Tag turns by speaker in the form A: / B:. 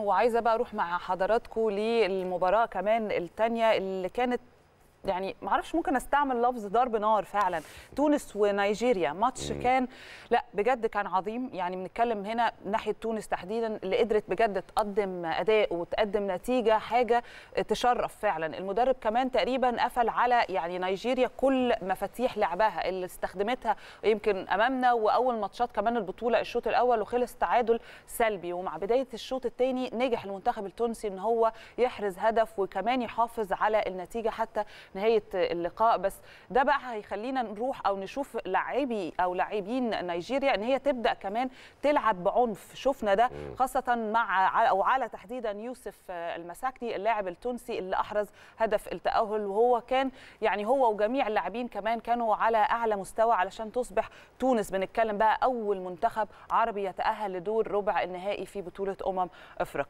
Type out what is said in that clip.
A: وعايزه بقى اروح مع حضراتكم للمباراه كمان الثانيه اللي كانت يعني ما اعرفش ممكن استعمل لفظ ضرب نار فعلا تونس ونيجيريا ماتش كان لا بجد كان عظيم يعني بنتكلم هنا ناحيه تونس تحديدا اللي قدرت بجد تقدم اداء وتقدم نتيجه حاجه تشرف فعلا المدرب كمان تقريبا قفل على يعني نيجيريا كل مفاتيح لعبها اللي استخدمتها يمكن امامنا واول ماتشات كمان البطوله الشوط الاول وخلص تعادل سلبي ومع بدايه الشوط الثاني نجح المنتخب التونسي ان هو يحرز هدف وكمان يحافظ على النتيجه حتى نهايه اللقاء بس ده بقى هيخلينا نروح او نشوف لاعبي او لاعبين نيجيريا ان هي تبدا كمان تلعب بعنف شفنا ده خاصه مع او على تحديدا يوسف المساكني اللاعب التونسي اللي احرز هدف التاهل وهو كان يعني هو وجميع اللاعبين كمان كانوا على اعلى مستوى علشان تصبح تونس بنتكلم بقى اول منتخب عربي يتاهل لدور ربع النهائي في بطوله امم افريقيا